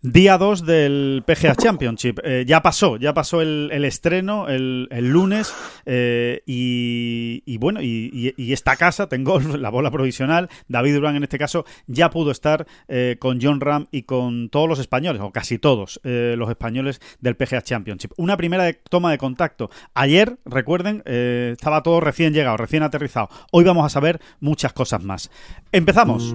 Día 2 del PGA Championship. Eh, ya pasó, ya pasó el, estreno el, lunes eh, y, bueno, y, esta casa, tengo la bola provisional, David Durán en este caso, ya pudo estar eh, con John Ram y con todos los españoles, o casi todos los españoles del PGA Championship. Una primera toma de contacto. Ayer, recuerden, estaba todo recién llegado, recién aterrizado. Hoy vamos a saber muchas cosas más. Empezamos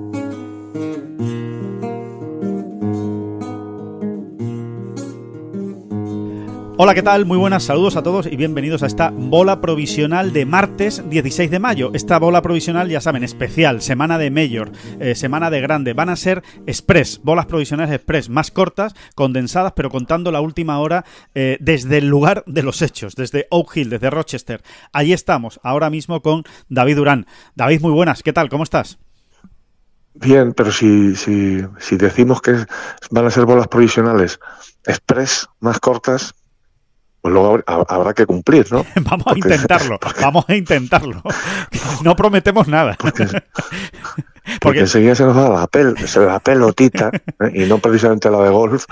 Hola, ¿qué tal? Muy buenas, saludos a todos y bienvenidos a esta bola provisional de martes 16 de mayo. Esta bola provisional, ya saben, especial, semana de mayor, eh, semana de grande. Van a ser express, bolas provisionales express, más cortas, condensadas, pero contando la última hora eh, desde el lugar de los hechos, desde Oak Hill, desde Rochester. Allí estamos, ahora mismo con David Durán. David, muy buenas, ¿qué tal? ¿Cómo estás? Bien, pero si, si, si decimos que van a ser bolas provisionales express, más cortas, pues luego habrá que cumplir, ¿no? vamos a intentarlo, vamos a intentarlo. No prometemos nada. Porque, enseguida se nos da la, pelotita, ¿eh? y no precisamente la de golf,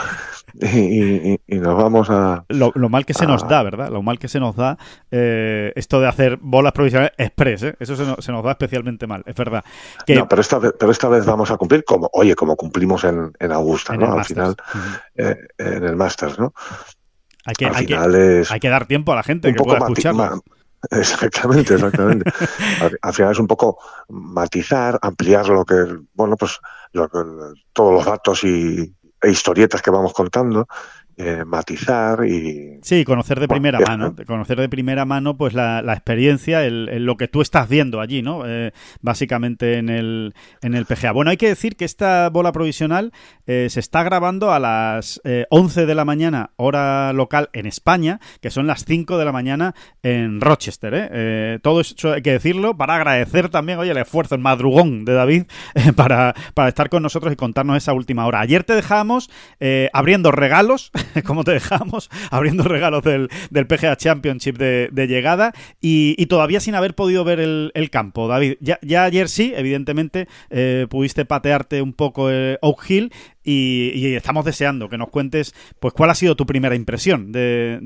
y, nos vamos a... Lo, mal que se nos da, ¿verdad? Lo mal que se nos da eh, esto de hacer bolas provisionales express, ¿eh? Eso se, nos, da especialmente mal, es verdad. pero esta, vez vamos a cumplir como, oye, como cumplimos en, Augusta, ¿no? Al final, eh, en el Masters, ¿no? Hay que, dar tiempo a la gente un que poco pueda Exactamente, exactamente. al, final es un poco matizar, ampliar lo que, bueno, pues lo, todos los datos y, e historietas que vamos contando eh, matizar y... Sí, conocer de primera mano, conocer de primera mano pues la, la experiencia, el, lo que tú estás viendo allí, ¿no? Eh, básicamente en el, en el PGA. Bueno, hay que decir que esta bola provisional eh, se está grabando a las 11 de la mañana, hora local en España, que son las 5 de la mañana en Rochester, todo eso hay que decirlo para agradecer también, hoy el esfuerzo, el madrugón de David para, para estar con nosotros y contarnos esa última hora. Ayer te dejamos abriendo regalos como te dejamos, abriendo regalos del, PGA Championship de, llegada y, todavía sin haber podido ver el, campo, David. Ya, ayer sí, evidentemente, eh, pudiste patearte un poco eh, Oak Hill y, estamos deseando que nos cuentes pues cuál ha sido tu primera impresión de,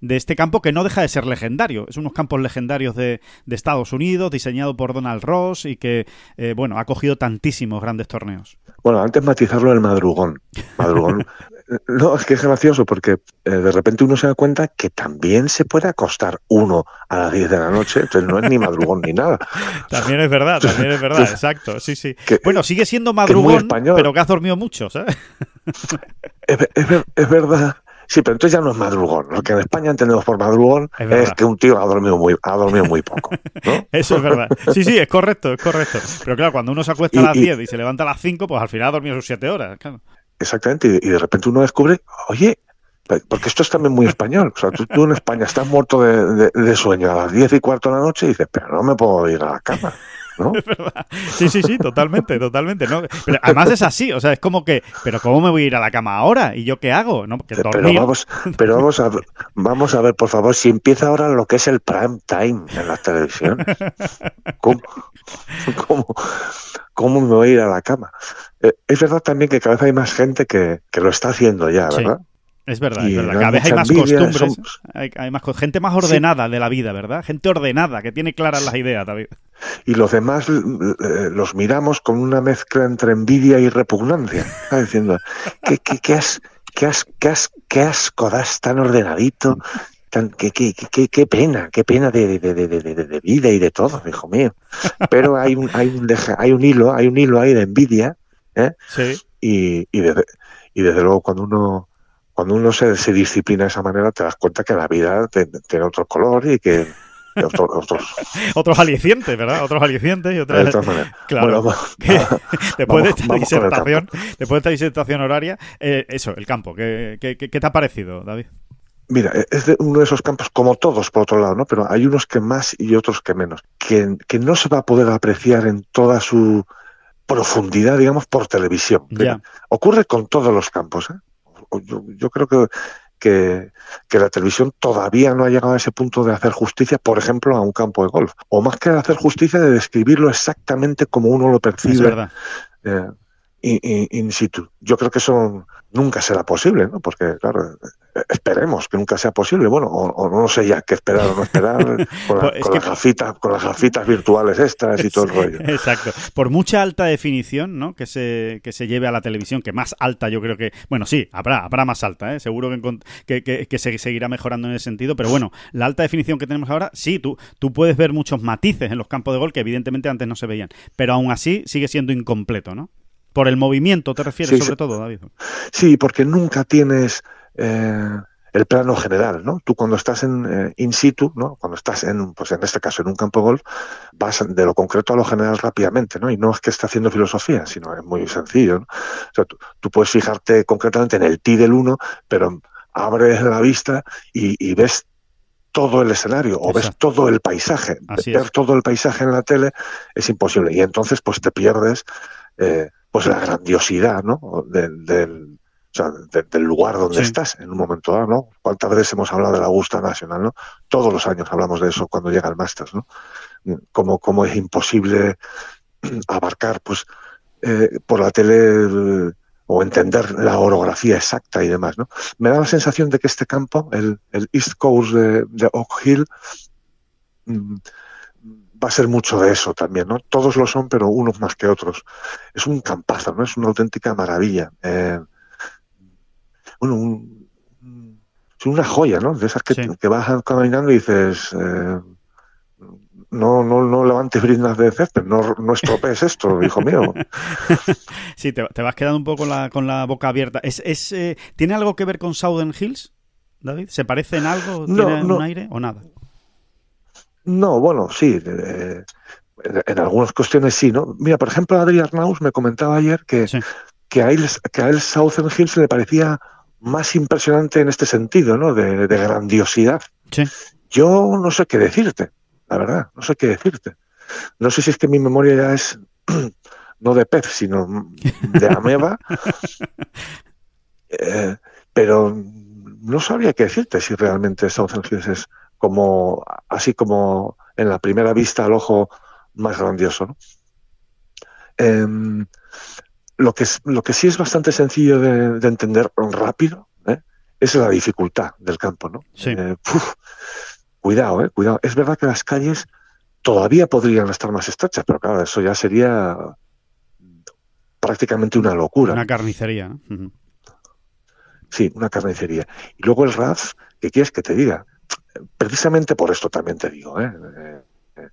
de, este campo que no deja de ser legendario. Es unos campos legendarios de, Estados Unidos, diseñado por Donald Ross y que, eh, bueno, ha cogido tantísimos grandes torneos. Bueno, antes matizarlo el madrugón. Madrugón. no, es que es gracioso porque eh, de repente uno se da cuenta que también se puede acostar uno a las 10 de la noche, entonces no es ni madrugón ni nada. También es verdad, también es verdad, exacto. Sí, sí. bueno, sigue siendo madrugón, pero que has dormido mucho, ¿sabes? Es, es, es, verdad, Sí, pero entonces ya no es madrugón. Lo que en España entendemos por madrugón es, que un tío ha dormido muy, ha dormido muy poco. Eso es verdad. Sí, sí, es correcto, es correcto. Pero claro, cuando uno se acuesta a las 10 y se levanta a las 5, pues al final ha dormido sus 7 horas. Claro. Exactamente, y, de repente uno descubre, oye, porque esto es también muy español. O sea, tú, en España estás muerto de, de, de, sueño a las 10 y cuarto de la noche y dices, pero no me puedo ir a la cama. ¿no? Sí, sí, sí, totalmente, totalmente. ¿no? además es así, o sea, es como que, pero ¿cómo me voy a ir a la cama ahora? ¿Y yo qué hago? pero vamos, pero vamos a, vamos a ver, por favor, si empieza ahora lo que es el prime time en las televisión ¿Cómo, cómo, me voy a ir a la cama? Eh, es verdad también que cada vez hay más gente que, lo está haciendo ya, ¿verdad? Es verdad, es verdad. Cada vez hay más costumbres, hay, más gente más ordenada de la vida, ¿verdad? Gente ordenada, que tiene claras las ideas, David y los demás eh, los miramos con una mezcla entre envidia y repugnancia, diciendo, ¿qué, qué, qué, qué, qué, asco das tan ordenadito, qué, qué, pena, qué pena de, de, vida y de todo, hijo mío. Pero hay un, hay un, hay un hilo, hay un hilo ahí de envidia, ¿eh? y, y, desde, luego cuando uno cuando uno se, se disciplina de esa manera te das cuenta que la vida tiene otro color y que otros, otros. otros alicientes, ¿verdad? Otros alicientes y otras. claro. después, de esta disertación, después de esta disertación horaria, eh, eso, el campo, ¿qué, te ha parecido, David? Mira, e-, es de uno de esos campos, como todos por otro lado, ¿no? Pero hay unos que más y otros que menos, que, que no se va a poder apreciar en toda su profundidad, digamos, por televisión. Ocurre con todos los campos, ¿eh? Yo, yo, creo que que, la televisión todavía no ha llegado a ese punto de hacer justicia, por ejemplo, a un campo de golf. O más que hacer justicia, de describirlo exactamente como uno lo percibe. verdad. Eh, in, situ. Yo creo que eso nunca será posible, ¿no? Porque, claro, eh, esperemos que nunca sea posible. Bueno, o, no sé ya qué esperar o no esperar pues con, las, gafitas, virtuales estas y todo el rollo. Exacto. Por mucha alta definición, ¿no? Que se, que se lleve a la televisión, que más alta yo creo que... Bueno, sí, habrá, habrá más alta, ¿eh? Seguro que, que, que se seguirá mejorando en ese sentido, pero bueno, la alta definición que tenemos ahora, sí, tú, tú puedes ver muchos matices en los campos de gol que evidentemente antes no se veían, pero aún así sigue siendo incompleto, ¿no? Por el movimiento te refieres sobre todo, David. Sí, porque nunca tienes eh, el plano general, ¿no? Tú cuando estás en eh, in situ, ¿no? Cuando estás en, pues en este caso en un campo de golf, vas de lo concreto a lo general rápidamente, ¿no? Y no es que esté haciendo filosofía, sino es muy sencillo, tú, puedes fijarte concretamente en el ti del uno, pero abres la vista y, ves todo el escenario o ves todo el paisaje. Ver todo el paisaje en la tele es imposible y entonces pues te pierdes eh, pues la grandiosidad, del, lugar donde estás en un momento dado, ¿Cuántas veces hemos hablado de la gusta Nacional, ¿no? Todos los años hablamos de eso cuando llega el Masters, ¿no? Como, es imposible abarcar, pues, eh, por la tele o entender la orografía exacta y demás, ¿no? Me da la sensación de que este campo, el, East Coast de Oak Hill, mm, va a ser mucho de eso también, ¿no? Todos lo son, pero unos más que otros. Es un campazo, ¿no? Es una auténtica maravilla. Eh, bueno, un, es una joya, ¿no? De esas que, que vas caminando y dices, eh, no, no, no levantes brindas de césped, no, no estropees esto, hijo mío. Sí, te, te vas quedando un poco la, con la boca abierta. ¿Es, es eh, ¿Tiene algo que ver con Southern Hills, David? ¿Se parece en algo? ¿Tiene un aire o nada? No, bueno, sí. en, algunas cuestiones sí, ¿no? Mira, por ejemplo, Adrián Arnaus me comentaba ayer que, que, a él, que a él Southern Hills le parecía más impresionante en este sentido, ¿no? De, grandiosidad. Yo no sé qué decirte, la verdad, no sé qué decirte. No sé si es que mi memoria ya es no de pez, sino de ameba. Eh, pero no sabría qué decirte si realmente Southern Hills es como así como en la primera vista al ojo más grandioso. Em, lo, que, lo que sí es bastante sencillo de, entender rápido ¿eh? es la dificultad del campo. ¿no? Eh, cuidado, ¿eh? cuidado. Es verdad que las calles todavía podrían estar más estrechas, pero claro, eso ya sería prácticamente una locura. Una carnicería. Sí, una carnicería. Y luego el RAF, ¿qué quieres que te diga? precisamente por esto también te digo, ¿eh? Eh,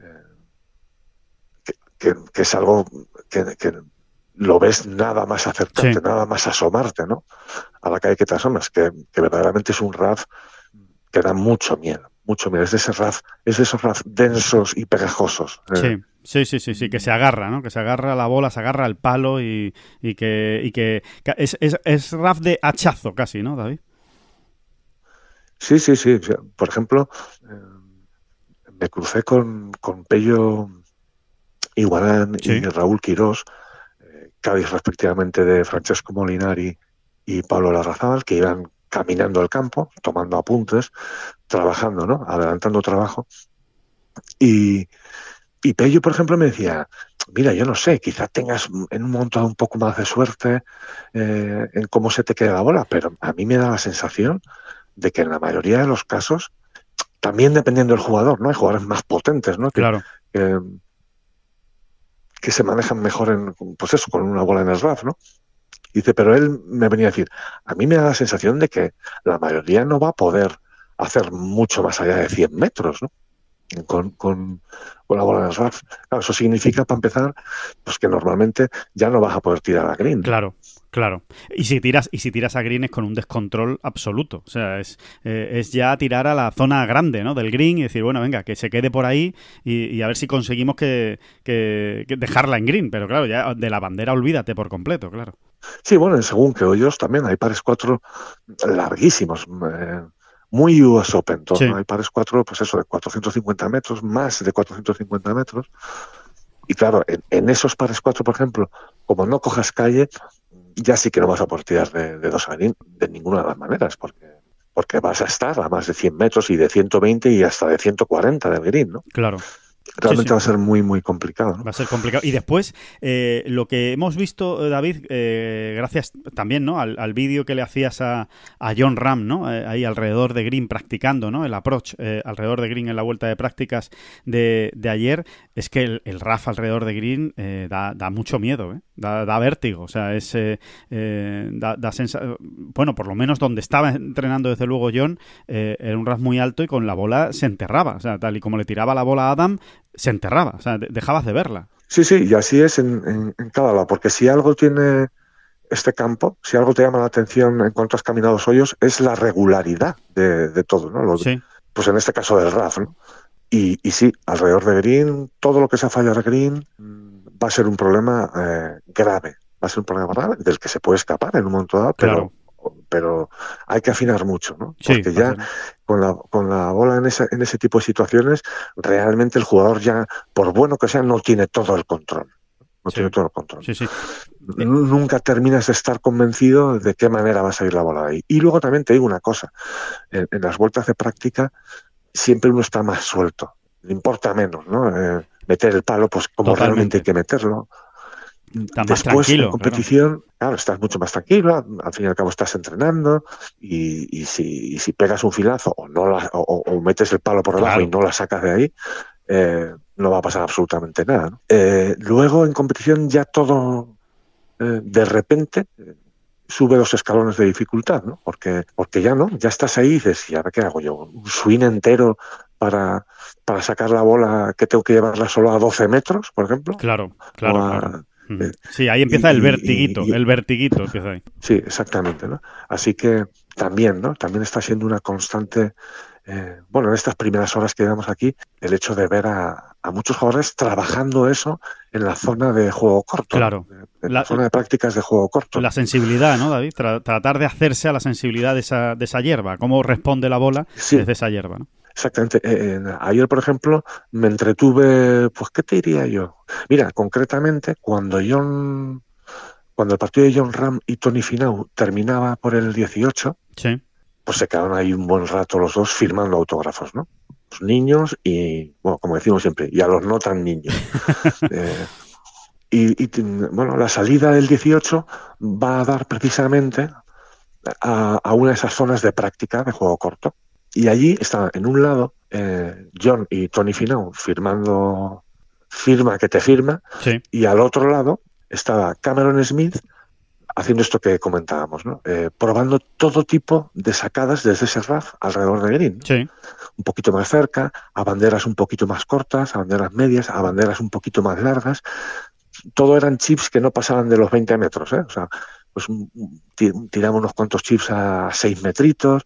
eh, que, es algo que, lo ves nada más acercarte, nada más asomarte, ¿no? A la calle que te asomas, que, verdaderamente es un RAF que da mucho miedo, mucho miedo. Es de, ese es de esos RAF densos y pegajosos. Sí. Sí, sí, sí, que se agarra, ¿no? Que se agarra la bola, se agarra el palo y, que, es, es, es raf de hachazo casi, ¿no, David? Sí, sí, sí. Por ejemplo, eh, me crucé con, con Pello Iguarán y Raúl Quirós, eh, respectivamente de Francesco Molinari y Pablo Larrazábal, que iban caminando al campo, tomando apuntes, trabajando, ¿no? Adelantando trabajo. Y, y Pello, por ejemplo, me decía, mira, yo no sé, quizás tengas en un momento un poco más de suerte eh, en cómo se te queda la bola, pero a mí me da la sensación de que en la mayoría de los casos, también dependiendo del jugador, ¿no? Hay jugadores más potentes, ¿no? Claro. Que, se manejan mejor en, pues eso, con una bola en el RAF, ¿no? dice, pero él me venía a decir, a mí me da la sensación de que la mayoría no va a poder hacer mucho más allá de 100 metros, ¿no? Con, con, la bola en el RAF. Claro, eso significa, para empezar, pues que normalmente ya no vas a poder tirar a green. Claro. Claro. Y si tiras, y si tiras a green es con un descontrol absoluto. O sea, es, eh, es ya tirar a la zona grande, ¿no? Del green y decir, bueno, venga, que se quede por ahí y, a ver si conseguimos que, que, dejarla en green. Pero claro, ya de la bandera olvídate por completo, claro. Sí, bueno, según que yo, también hay pares cuatro larguísimos. Eh, muy Open, hay pares cuatro, pues eso, de 450 metros, más de 450 metros. Y claro, en, en esos pares cuatro, por ejemplo, como no cojas calle, ya sí que no vas a portear de, dos avenidas de ninguna de las maneras, porque porque vas a estar a más de 100 metros y de 120 y hasta de 140 de green, ¿no? Claro realmente va a ser muy, muy complicado. Va a ser complicado. Y después, eh, lo que hemos visto, eh, David, eh, gracias también ¿no? al, vídeo que le hacías a, a John Ram, ¿no? ahí alrededor de Green practicando, ¿no? el approach alrededor de Green en la vuelta de prácticas de, ayer, es que el, el RAF alrededor de Green da, da, mucho miedo, da, da, vértigo. O sea, es, da, da bueno, por lo menos donde estaba entrenando desde luego John, era un RAF muy alto y con la bola se enterraba. O sea, tal y como le tiraba la bola a Adam, se enterraba, o sea, dejabas de verla. Sí, sí, y así es en, cada lado, porque si algo tiene este campo, si algo te llama la atención en cuanto has caminado los hoyos, es la regularidad de, todo, ¿no? Pues en este caso del RAF, ¿no? Y, y, sí, alrededor de Green, todo lo que sea fallar Green mm, va a ser un problema eh, grave, va a ser un problema grave del que se puede escapar en un momento dado, pero, pero hay que afinar mucho, ¿no? Porque ya con la, con la bola en, en ese tipo de situaciones, realmente el jugador ya, por bueno que sea, no tiene todo el control. No tiene todo el control. Nunca terminas de estar convencido de qué manera va a salir la bola ahí. Y luego también te digo una cosa, en, las vueltas de práctica siempre uno está más suelto, le importa menos, ¿no? Eh, meter el palo, pues como realmente hay que meterlo, Está más Después en competición, claro. estás mucho más tranquilo, al fin y al cabo estás entrenando y, si, si, pegas un filazo o, no o, metes el palo por debajo y no la sacas de ahí, eh, no va a pasar absolutamente nada. Eh, luego en competición ya todo eh, de repente sube los escalones de dificultad, ¿no? Porque, porque ya no, ya estás ahí y dices, ¿y ahora qué hago yo? ¿Un swing entero para, para sacar la bola que tengo que llevarla solo a 12 metros, por ejemplo? Claro, claro Sí, ahí empieza el vertiguito, el vertiguito empieza ahí. Sí, exactamente, ¿no? Así que también, ¿no? También está siendo una constante, eh, bueno, en estas primeras horas que llevamos aquí, el hecho de ver a, muchos jugadores trabajando eso en la zona de juego corto. Claro. En la, zona de prácticas de juego corto. La sensibilidad, ¿no, David? tratar de hacerse a la sensibilidad de esa, de esa hierba, cómo responde la bola desde esa hierba, ¿no? Exactamente. Eh, ayer, por ejemplo, me entretuve, pues, ¿qué te diría yo? Mira, concretamente, cuando John, cuando el partido de John Ram y Tony Finau terminaba por el 18, sí. pues se quedaron ahí un buen rato los dos firmando autógrafos, ¿no? Los niños y, bueno, como decimos siempre, y a los no tan niños. Eh, y, bueno, la salida del 18 va a dar precisamente a una de esas zonas de práctica de juego corto. Y allí estaba en un lado, eh, John y Tony Finau firmando firma que te firma, y al otro lado estaba Cameron Smith haciendo esto que comentábamos, eh, probando todo tipo de sacadas desde ese RAF alrededor de Green. Un poquito más cerca, a banderas un poquito más cortas, a banderas medias, a banderas un poquito más largas. Todo eran chips que no pasaban de los 20 metros. ¿eh? O sea, pues tiramos unos cuantos chips a 6 metritos.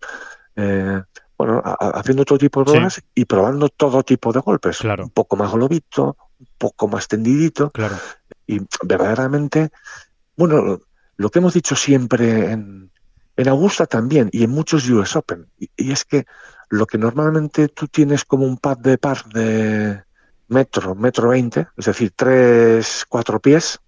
Eh, haciendo todo tipo de pruebas y probando todo tipo de golpes. Un poco más globito, un poco más tendidito. Y verdaderamente, bueno, lo que hemos dicho siempre en, en Augusta también y en muchos US Open, y, es que lo que normalmente tú tienes como un pad de par de metro, metro veinte, es decir, tres, cuatro pies,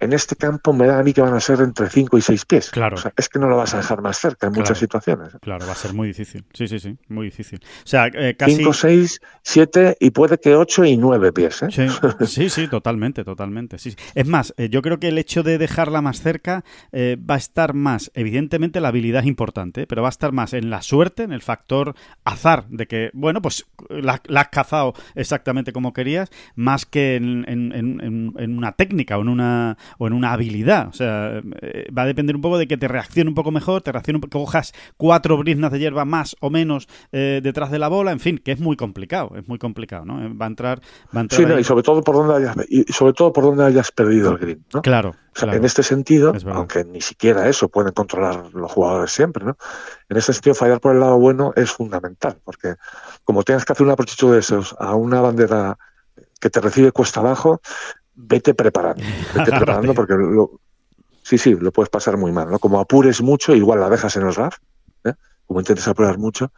en este campo me da a mí que van a ser entre 5 y 6 pies. Claro. es que no lo vas a dejar más cerca en muchas situaciones. ¿eh? Claro, va a ser muy difícil. Sí, sí, sí, muy difícil. O sea, eh, casi... 5, 6, 7 y puede que 8 y 9 pies. ¿eh? Sí. sí, totalmente, totalmente. Sí, Es más, eh, yo creo que el hecho de dejarla más cerca va a estar más, evidentemente la habilidad es importante, pero va a estar más en la suerte, en el factor azar, de que, bueno, pues la, has cazado exactamente como querías, más que en una técnica o en una o en una habilidad. O sea, eh, va a depender un poco de que te reaccione un poco mejor, te reaccione un poco, que cojas cuatro briznas de hierba más o menos eh, detrás de la bola, en fin, que es muy complicado, es muy complicado, ¿no? Eh, va a entrar, va a entrar sí, y sobre todo por donde hayas, y sobre todo por donde hayas perdido el green, ¿no? Claro. O sea, en este sentido, aunque ni siquiera eso pueden controlar los jugadores siempre, ¿no? En este sentido, fallar por el lado bueno es fundamental, porque como tengas que hacer un aprochicho de esos a una bandera que te recibe cuesta abajo, vete preparando, vete preparando porque sí, sí, lo puedes pasar muy mal, ¿no? Como apures mucho, igual la dejas en el RAF, ¿eh? como intentes apurar mucho,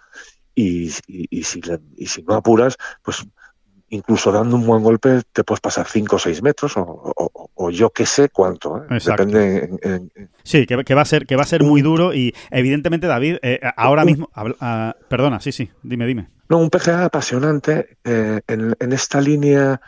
y, si, no apuras, pues incluso dando un buen golpe te puedes pasar 5 o 6 metros o, yo qué sé cuánto. ¿eh? Depende. Sí, que, va a ser que va a ser muy duro y evidentemente David eh, ahora mismo, ah, perdona, sí, sí, dime, dime. No, un PGA apasionante eh, en, esta línea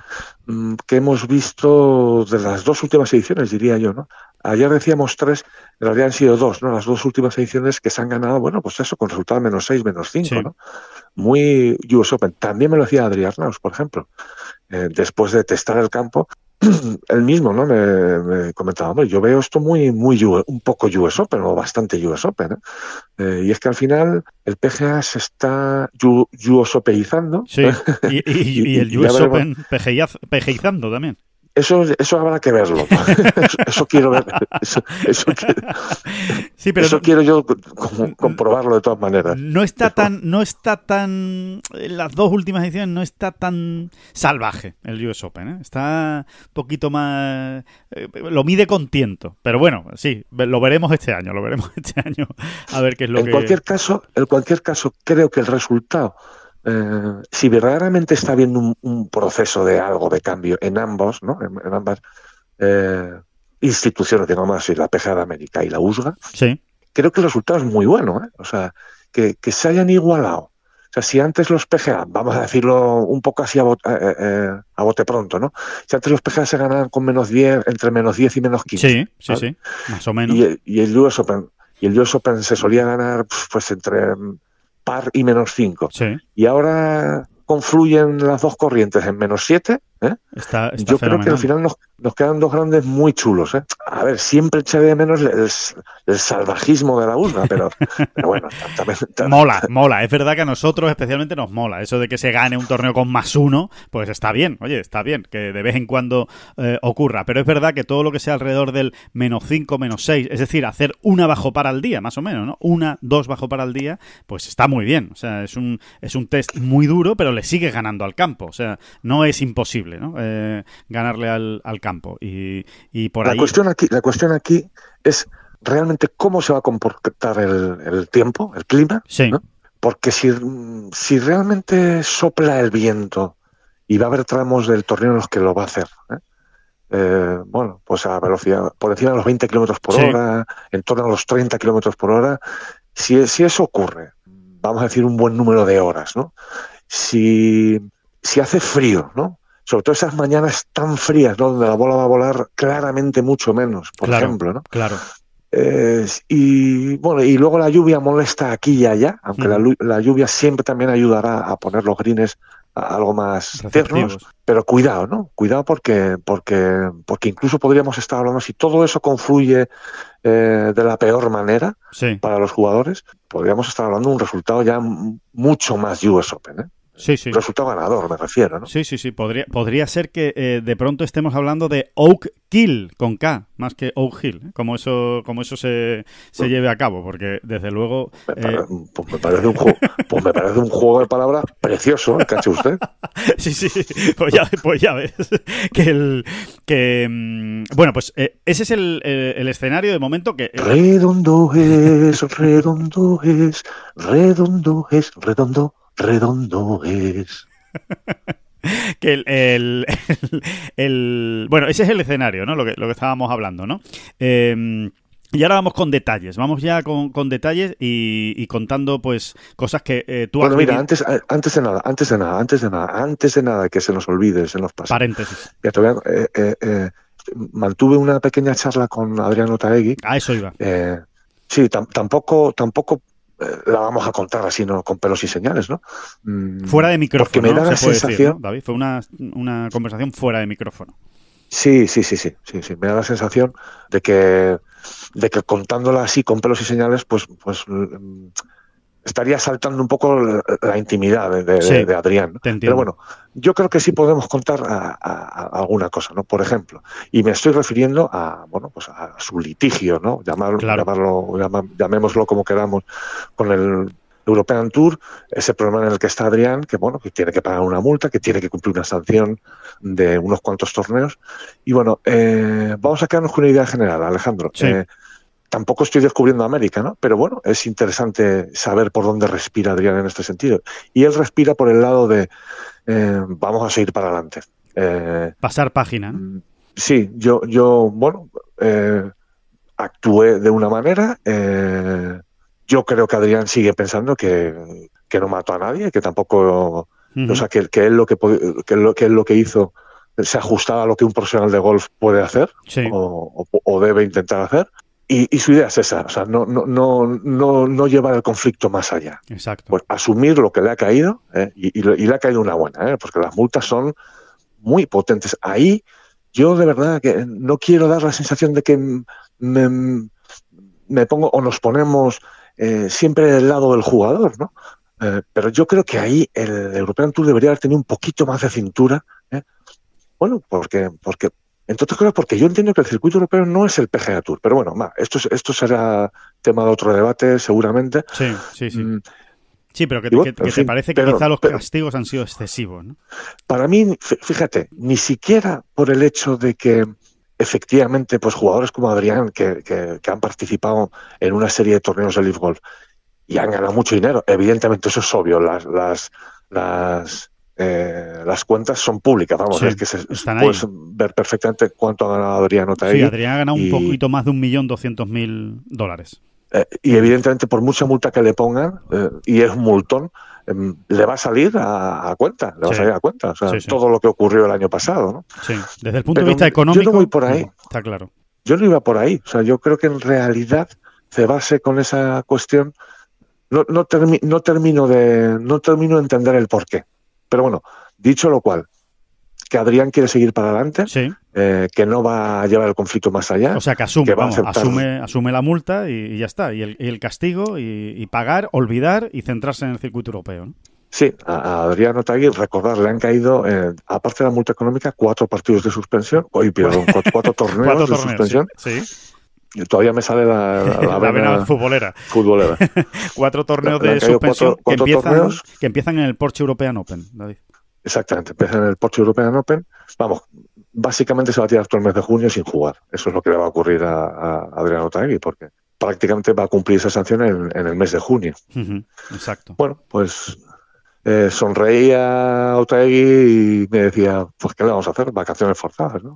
Mm, que hemos visto de las dos últimas ediciones, diría yo, ¿no? Ayer decíamos tres, en realidad han sido dos, ¿no? Las dos últimas ediciones que se han ganado, bueno, pues eso, con resultado menos seis, menos cinco, ¿no? Muy US Open. También me lo decía Adrián Arnaus, por ejemplo. Eh, después de testar el campo, el mismo ¿no? me, comentaba, yo veo esto muy, muy un poco US Open o bastante US Open. Eh, y es que al final el PGA se está US Openizando. ¿eh? y, el US Open también. Eso, eso habrá que verlo. Eso, quiero ver. Eso, quiero, eso quiero yo comprobarlo de todas maneras. No está tan, no está tan. Las dos últimas ediciones no está tan salvaje el US Open. ¿eh? Está un poquito más. Eh, lo mide con tiento. Pero bueno, sí, lo veremos este año. Lo veremos este año. A ver qué es lo en Cualquier caso, en cualquier caso, creo que el resultado eh, si verdaderamente está habiendo un, proceso de algo de cambio en ambos, ¿no? en, ambas eh, instituciones, digamos así, la PGA de América y la USGA, sí. creo que el resultado es muy bueno. ¿eh? O sea, que, se hayan igualado. O sea, si antes los PGA, vamos a decirlo un poco así a, eh, bote, pronto, ¿no? Si antes los PGA se ganaban con menos 10, entre menos 10 y menos 15. Sí, sí, sí, más o menos. Y, el US Open, y el US se solía ganar pues, pues entre par y menos 5. Y ahora confluyen las dos corrientes en menos 7 ¿eh? Yo creo que al final nos, quedan dos grandes muy chulos. ¿eh? A ver, siempre echaré de menos el, salvajismo de la urna, pero, bueno, Mola, mola. Es verdad que a nosotros especialmente nos mola. Eso de que se gane un torneo con más uno, pues está bien. Oye, está bien que de vez en cuando eh, ocurra. Pero es verdad que todo lo que sea alrededor del menos 5, menos 6, es decir, hacer una bajo para el día, más o menos, ¿no? Una, dos bajo para el día, pues está muy bien. O sea, es un, es un test muy duro, pero le sigue ganando al campo. O sea, no es imposible. Eh, ganarle al, campo. Y, por la ahí... Cuestión aquí, la cuestión aquí es realmente cómo se va a comportar el, tiempo, el clima. Porque si, si realmente sopla el viento y va a haber tramos del torneo en los que lo va a hacer. ¿eh? Eh, bueno, pues a velocidad, por encima de los 20 kilómetros por hora, en torno a los 30 kilómetros por hora. Si, si eso ocurre, vamos a decir un buen número de horas, Si, si hace frío, ¿no? sobre todo esas mañanas tan frías, donde la bola va a volar claramente mucho menos, por ejemplo, ¿no? Claro. y bueno, y luego la lluvia molesta aquí y allá, aunque la, lluvia siempre también ayudará a poner los greens algo más tiernos, pero cuidado, ¿no? Cuidado porque, porque, porque incluso podríamos estar hablando, si todo eso confluye eh, de la peor manera para los jugadores, podríamos estar hablando de un resultado ya mucho más US Open. ¿eh? Sí, sí. ganador, me refiero, ¿no? Sí, sí, sí. Podría, podría ser que eh, de pronto estemos hablando de Oak Kill con K, más que Oak Hill, ¿eh? como eso, como eso se, lleve a cabo, porque desde luego. Eh, pues, pues me parece un juego, de palabras precioso, ¿cache usted? sí, sí. Pues ya, pues ya ves. que el. Que, mm, bueno, pues ese es el, el, escenario de momento que. Redondo es, redondo es, redondo es, redondo redondo es. que el, Bueno, ese es el escenario, ¿no? Lo que, estábamos hablando, ¿no? Em, y ahora vamos con detalles, vamos ya con, detalles y, contando pues cosas que eh, tú bueno, mira, antes, antes de nada, antes de nada, antes de nada, antes de nada que se nos olvide, se nos pase. Paréntesis. Ya eh, eh, mantuve una pequeña charla con Adriano Taegui. Ah, eso iba. sí, tampoco, tampoco la vamos a contar así, ¿no? Con pelos y señales, ¿no? Mm, fuera de micrófono, Porque me da la sensación... David? Fue una, conversación fuera de micrófono. Sí, sí, sí, sí, sí, sí. Me da la sensación de que, de que contándola así con pelos y señales, pues, pues mm, estaría saltando un poco la, intimidad de, de, Adrián. Pero bueno, yo creo que sí podemos contar a, alguna cosa, ¿no? Por ejemplo, y me estoy refiriendo a, bueno, pues a su litigio, ¿no? Llamarlo, llamémoslo como queramos, con el European Tour, ese problema en el que está Adrián, que bueno, que tiene que pagar una multa, que tiene que cumplir una sanción de unos cuantos torneos. Y bueno, eh, vamos a quedarnos con una idea general, Alejandro. Sí. Eh, tampoco estoy descubriendo América, ¿no? Pero bueno, es interesante saber por dónde respira Adrián en este sentido. Y él respira por el lado de eh, vamos a seguir para adelante. Eh, Pasar página. Mm, sí, yo, yo bueno, eh, actué de una manera. yo creo que Adrián sigue pensando que, no mató a nadie, que tampoco, o sea, que, que, él lo que, que, lo, lo que hizo se ajustaba a lo que un profesional de golf puede hacer o, debe intentar hacer. Y, su idea es esa, o sea, no, no, no, no, llevar el conflicto más allá. Exacto. Pues asumir lo que le ha caído, ¿eh? y, le ha caído una buena, ¿eh? porque las multas son muy potentes. Ahí yo de verdad que no quiero dar la sensación de que me, me pongo o nos ponemos eh, siempre del lado del jugador, ¿no? pero yo creo que ahí el European Tour debería haber tenido un poquito más de cintura, bueno, porque, porque entonces, otras cosas, porque yo entiendo que el circuito europeo no es el PGA Tour, pero bueno, esto, será tema de otro debate seguramente. Sí, sí, sí. Mm. Sí, pero que, te parece que quizá los castigos han sido excesivos. ¿no? Para mí, fíjate, ni siquiera por el hecho de que efectivamente pues jugadores como Adrián, que, han participado en una serie de torneos de Leaf Golf y han ganado mucho dinero, evidentemente eso es obvio, las, las, las eh, las cuentas son públicas, vamos, a es que se, puedes ver perfectamente cuánto ha ganado Adrián Otaegui. Sí, Adrián ha ganado un poquito más de un millón doscientos mil dólares. Eh, y evidentemente, por mucha multa que le pongan, eh, y es un multón, em, le va a salir a, cuenta, le va a salir a cuenta. O sea, todo lo que ocurrió el año pasado, ¿no? Sí, desde el punto de vista económico. Yo no voy por ahí. está claro. Yo no iba por ahí. O sea, yo creo que en realidad se base con esa cuestión. No, termino de no termino de entender el porqué. Pero bueno, dicho lo cual, que Adrián quiere seguir para adelante, sí. Eh, que no va a llevar el conflicto más allá. O sea, que asume, asume, la multa y, ya está, y el, castigo, y, pagar, olvidar y centrarse en el circuito europeo. Sí, a, Adrián Otagui, recordar, le han caído, eh, aparte de la multa económica, cuatro partidos de suspensión, hoy perdón, cuatro, torneos de suspensión. sí Todavía me sale la, la, futbolera. futbolera. cuatro torneos de suspensión que, empiezan, en el Porsche European Open, Exactamente, empiezan en el Porsche European Open. Vamos, básicamente se va a tirar todo el mes de junio sin jugar. Eso es lo que le va a ocurrir a, a Adriano Taegui, porque prácticamente va a cumplir esa sanción en, en el mes de junio. exacto. Bueno, pues eh, sonreía a y me decía, pues ¿qué le vamos a hacer? Vacaciones forzadas, ¿no?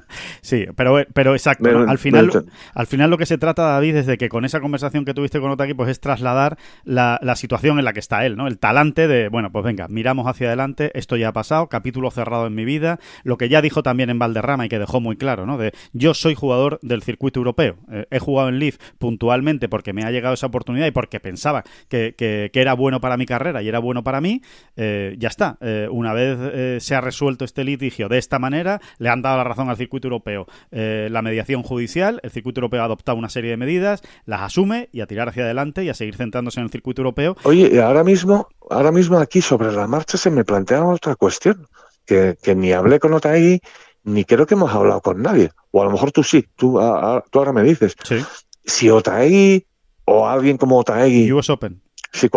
sí, pero, eh, pero exacto. Al, final, al final lo que se trata, David, es de que con esa conversación que tuviste con Otegi, pues es trasladar la, situación en la que está él, ¿no? El talante de, bueno, pues venga, miramos hacia adelante, esto ya ha pasado, capítulo cerrado en mi vida, lo que ya dijo también en Valderrama y que dejó muy claro, ¿no? De yo soy jugador del circuito europeo, eh, he jugado en Leaf puntualmente porque me ha llegado esa oportunidad y porque pensaba que, que era bueno para mi carrera y era bueno para mí, eh, ya está. Eh, una vez eh, se ha resuelto este litigio de esta manera, le han dado la razón al circuito europeo la mediación judicial, el circuito europeo ha adoptado una serie de medidas, las asume y a tirar hacia adelante y a seguir centrándose en el circuito europeo. Oye, ahora mismo, ahora mismo aquí sobre la marcha se me plantea otra cuestión, que, que ni hablé con Otaegi ni creo que hemos hablado con nadie. O a lo mejor tú sí, tú, tú ahora me dices. Sí. Si Otaegi o alguien como Otaegi US Open. Si,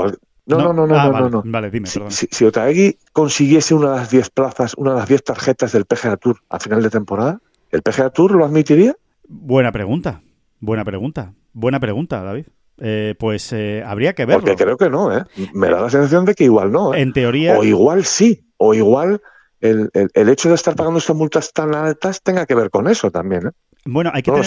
no, no, no, no, no, ah, no, Vale, dime, si, si, consiguiese una de las 10 plazas, una de las 10 tarjetas del PGA Tour a final de temporada, ¿el PGA Tour lo admitiría? Buena pregunta, buena pregunta, buena pregunta, David. Eh, pues eh, habría que verlo. Porque creo que no, ¿eh? Me da la sensación de que igual no. ¿eh? En teoría. O igual sí, o igual el, el, el, hecho de estar pagando estas multas tan altas tenga que ver con eso también. ¿eh? Bueno, hay que, tener,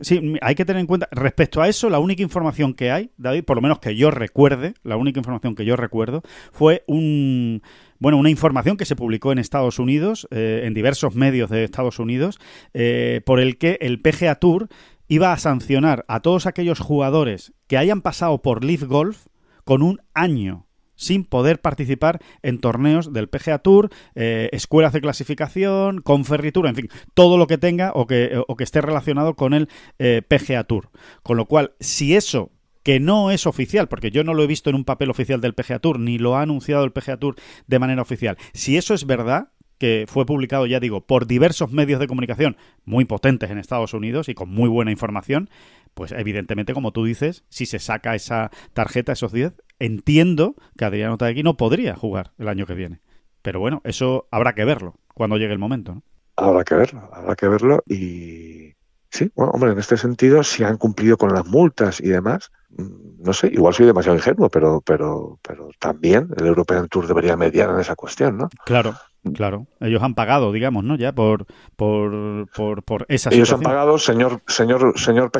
sí, hay que tener en cuenta, respecto a eso, la única información que hay, David, por lo menos que yo recuerde, la única información que yo recuerdo, fue un bueno, una información que se publicó en Estados Unidos, eh, en diversos medios de Estados Unidos, eh, por el que el PGA Tour iba a sancionar a todos aquellos jugadores que hayan pasado por Leaf Golf con un año sin poder participar en torneos del PGA Tour, eh, escuelas de clasificación, conferritura, en fin, todo lo que tenga o que, esté relacionado con el eh, PGA Tour. Con lo cual, si eso que no es oficial, porque yo no lo he visto en un papel oficial del PGA Tour, ni lo ha anunciado el PGA Tour de manera oficial. Si eso es verdad, que fue publicado, ya digo, por diversos medios de comunicación muy potentes en Estados Unidos y con muy buena información, pues evidentemente, como tú dices, si se saca esa tarjeta, esos 10, entiendo que Adriano Taegui no podría jugar el año que viene. Pero bueno, eso habrá que verlo cuando llegue el momento. ¿no? Habrá que verlo, habrá que verlo y... Sí, bueno, hombre, en este sentido, si han cumplido con las multas y demás, mm, no sé, igual soy demasiado ingenuo, pero, pero, pero también el European Tour debería mediar en esa cuestión, ¿no? Claro, Claro, ellos han pagado, digamos, ¿no? Ya por por, por, Ellos han pagado, señor señor señor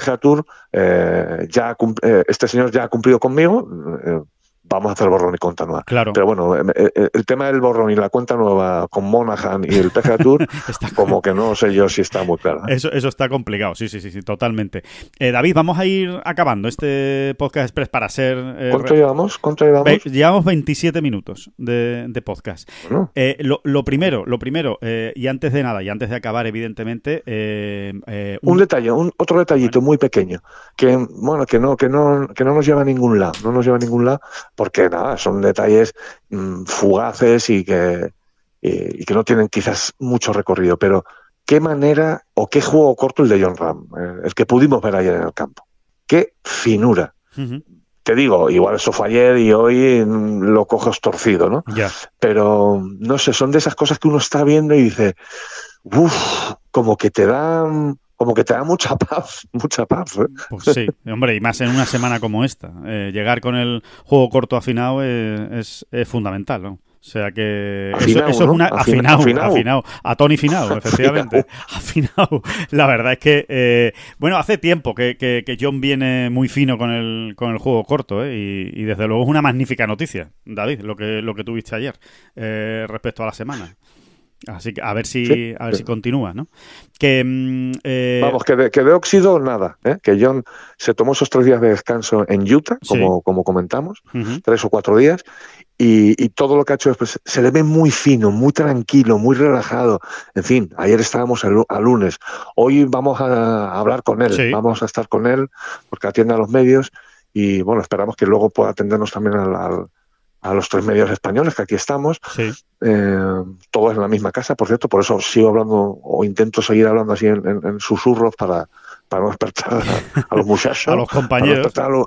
eh, ya eh, este señor ya ha cumplido conmigo, eh, vamos a hacer borrón y cuenta nueva. Claro. Pero bueno, eh, eh, eh, el, tema del borrón y la cuenta nueva con Monaghan y el PGA Tour, como que no sé yo si está muy claro. Eso, eso está complicado, sí, sí, sí, sí totalmente. David, vamos a ir acabando este podcast express para ser... ¿Cuánto llevamos? llevamos? 27 minutos de, podcast. Lo, primero, lo primero, y antes de nada, y antes de acabar, evidentemente... Un... detalle, un, otro detallito muy pequeño, que bueno, que no, que no, que no nos lleva a ningún lado, no nos lleva a ningún lado, porque nada, son detalles mm, fugaces y que, que no tienen quizás mucho recorrido, pero qué manera o qué juego corto el de John Ram, eh, el que pudimos ver ayer en el campo. Qué finura. Te digo, igual eso fue ayer y hoy mm, lo coges torcido, ¿no? Pero no sé, son de esas cosas que uno está viendo y dice, uff, como que te dan como que te da mucha paz, mucha paz. ¿eh? Pues sí, hombre, y más en una semana como esta. Eh, llegar con el juego corto afinado eh, es, fundamental, ¿no? O sea que eso, es una afinado, afinado, a Tony Finao, efectivamente. Afinado. La verdad es que, bueno, hace tiempo que, John viene muy fino con el, con el juego corto, ¿eh? y, desde luego es una magnífica noticia, David, lo que, lo que tuviste ayer respecto a la semana. Así que a ver si, a ver si continúa, ¿no? Que, mm, eh, Vamos, que de, que de óxido nada. ¿eh? Que John se tomó esos tres días de descanso en Utah, como, como comentamos, tres o cuatro días, y, todo lo que ha hecho después se le ve muy fino, muy tranquilo, muy relajado. En fin, ayer estábamos a lunes, hoy vamos a hablar con él, vamos a estar con él, porque atiende a los medios y bueno, esperamos que luego pueda atendernos también al, a los tres medios españoles, que aquí estamos, sí. Eh, todos en la misma casa, por cierto, por eso sigo hablando o intento seguir hablando así en, susurros para, para no despertar a, los muchachos, a los compañeros, a, los,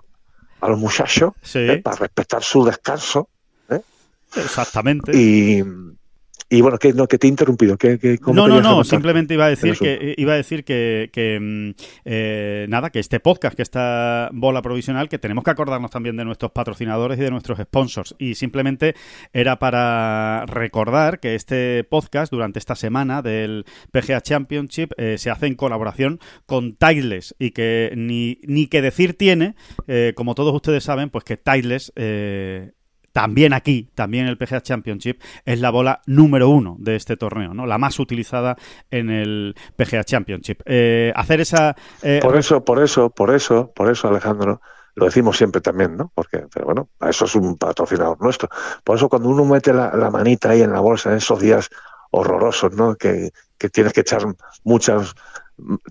a los muchachos, ¿eh? para respetar su descanso. ¿eh? Exactamente. Y, y bueno, que, no, que te he interrumpido. Que, no, no, no, simplemente iba a decir que, iba a decir que, mm, eh, nada, que este podcast, que esta bola provisional, que tenemos que acordarnos también de nuestros patrocinadores y de nuestros sponsors. Y simplemente era para recordar que este podcast, durante esta semana del PGA Championship, eh, se hace en colaboración con Tiles y que ni, ni que decir tiene, eh, como todos ustedes saben, pues que Tiles también aquí, también el PGA Championship, es la bola número uno de este torneo, ¿no? La más utilizada en el PGA Championship. Eh, hacer esa... Eh, por eso, por eso, por eso, por eso, Alejandro, lo decimos siempre también, ¿no? Porque, pero bueno, eso es un patrocinador nuestro. Por eso cuando uno mete la, manita ahí en la bolsa en esos días horrorosos, ¿no? Que, tienes que echar muchas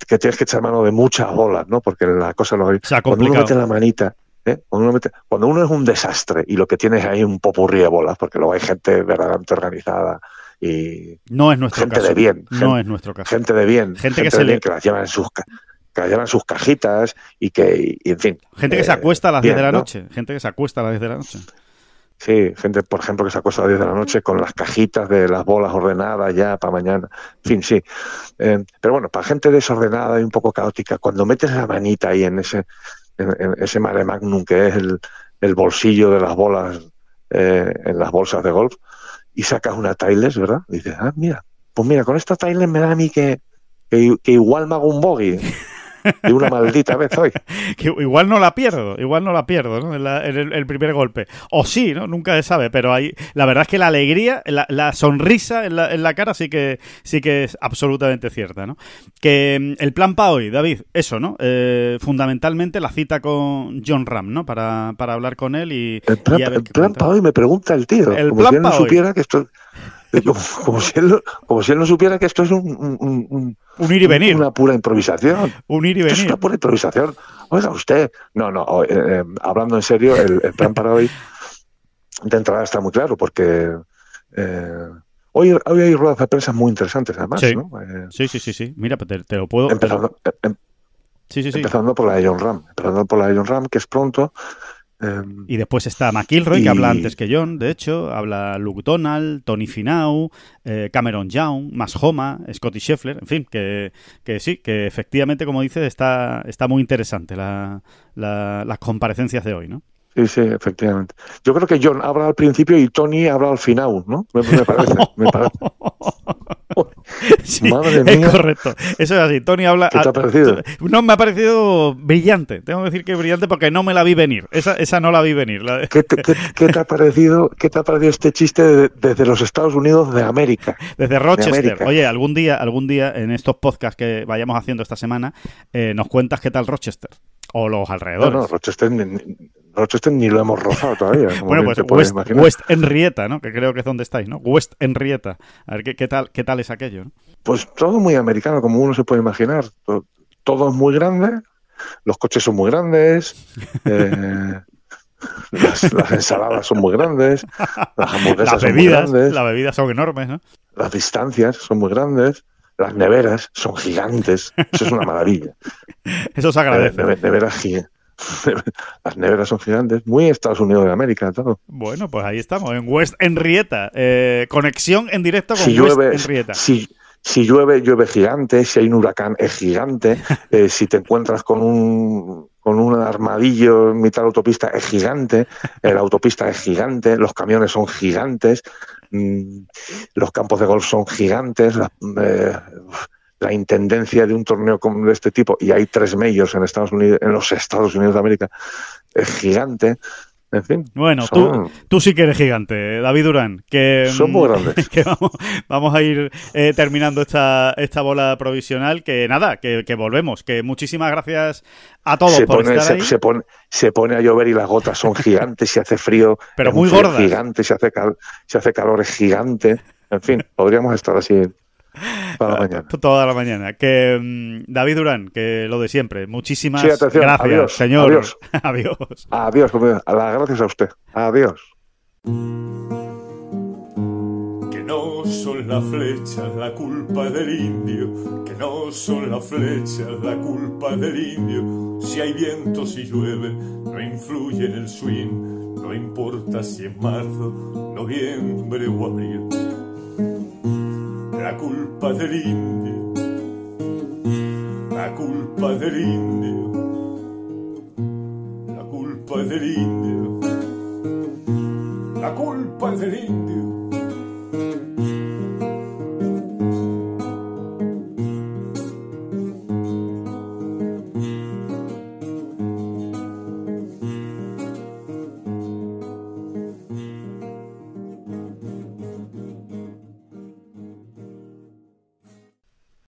que tienes que echar mano de muchas bolas, ¿no? Porque la cosa no hay. Cuando uno mete la manita, ¿eh? Cuando uno es un desastre y lo que tienes ahí un popurrí de bolas, porque luego hay gente verdaderamente organizada y no es nuestro gente de bien, no es nuestro caso. gente de bien, gente, que se bien, que las llevan en sus que llevan sus cajitas y que, en fin. Gente que se eh, acuesta a las 10 de la noche. Gente que se acuesta a las 10 de la noche. Sí, gente, por ejemplo, que se acuesta a las 10 de la noche con las cajitas de las bolas ordenadas ya para mañana. En fin, sí. Eh, pero bueno, para gente desordenada y un poco caótica, cuando metes la manita ahí en ese, ese mare magnum que es el, bolsillo de las bolas eh, en las bolsas de golf y sacas una Tiles, ¿verdad? Y dices, ah, mira, pues mira, con esta Tiles me da a mí que, igual me hago un bogey. ¿eh?". de una maldita vez hoy. Que igual no la pierdo, igual no la pierdo, ¿no? En, el, primer golpe. O sí, ¿no? Nunca se sabe, pero ahí la verdad es que la alegría, la, sonrisa en la, cara sí que, sí que es absolutamente cierta, ¿no? Que mm, el plan para hoy, David, eso, ¿no? Eh, fundamentalmente la cita con John Ram, ¿no? Para, para hablar con él y... El plan, para hoy me pregunta el tío. El como plan si no supiera que esto como, si él, no supiera que esto es un, un, ir y venir. Una pura improvisación. Un y venir. una pura improvisación. Oiga, usted. No, no, eh, eh, hablando en serio, el, plan para hoy de entrada está muy claro, porque eh, hoy, hoy hay ruedas de prensa muy interesantes, además. Sí, sí, sí, sí, Mira, te, lo puedo. Empezando, em, em, empezando por la de Ram. Empezando por la de Ram, que es pronto. Em, y después está McIlroy, que habla antes que John, de hecho, habla Luke Donald, Tony Finau, eh, Cameron Young, Mas Homa, Scotty Scheffler, en fin, que, que, sí, que efectivamente, como dices, está, está muy interesante las comparecencias de hoy, ¿no? Sí, sí, efectivamente. Yo creo que John habla al principio y Tony habla al final, ¿no? me parece. me parece. Es correcto. Eso es así. Tony habla. ¿Qué te ha parecido? No, me ha parecido brillante. Tengo que decir que brillante porque no me la vi venir. Esa, esa no la vi venir. ¿Qué, te, ha parecido, qué te ha parecido este chiste desde los Estados Unidos de América? Desde Rochester. Oye, algún día, algún día en estos podcasts que vayamos haciendo esta semana, eh, nos cuentas qué tal Rochester o los alrededores. No, Rochester ni, lo hemos rozado todavía. bueno, pues West, Enrieta, ¿no? Que creo que es donde estáis, ¿no? West Enrieta. A ver, ¿qué, tal, qué tal es aquello? ¿no? Pues todo muy americano, como uno se puede imaginar. Todo es muy grande, los coches son muy grandes, eh, las, ensaladas son muy grandes, las hamburguesas bebidas, son Las bebidas son enormes, ¿no? Las distancias son muy grandes. Las neveras son gigantes. Eso es una maravilla. Eso se agradece. las neveras son gigantes, muy Estados Unidos de América, todo. Bueno, pues ahí estamos, en West Enrieta, eh, conexión en directo con West llueve, Enrieta. Si, llueve, llueve gigante, si hay un huracán, es gigante, eh, si te encuentras con un con un armadillo en mitad de la autopista es gigante, la autopista es gigante, los camiones son gigantes, Mm, los campos de golf son gigantes, eh, la, intendencia de un torneo como de este tipo, y hay tres medios en Estados Unidos, en los Estados Unidos de América, es gigante fin. Bueno, tú, tú, sí que eres gigante, David Durán. Que, mm, vamos, a ir eh, terminando esta, esta bola provisional. Que nada, que, volvemos. Que muchísimas gracias a todos por pone, estar se, ahí. Se, pone, a llover y las gotas son gigantes se hace frío. Pero muy Gigante, se hace, se hace calor, gigante. En fin, podríamos estar así Toda la mañana. Que, mm, David Durán, que lo de siempre. Muchísimas gracias, señor. Adiós. adiós. Adiós, gracias a usted. Adiós. Que no son las flechas la culpa del indio, que no son las flechas la culpa del indio. Si hay viento, si llueve, no influye en el swing, no importa si es marzo, noviembre o abril. La culpa del indio, la culpa del indio, la culpa del indio, la culpa del indio.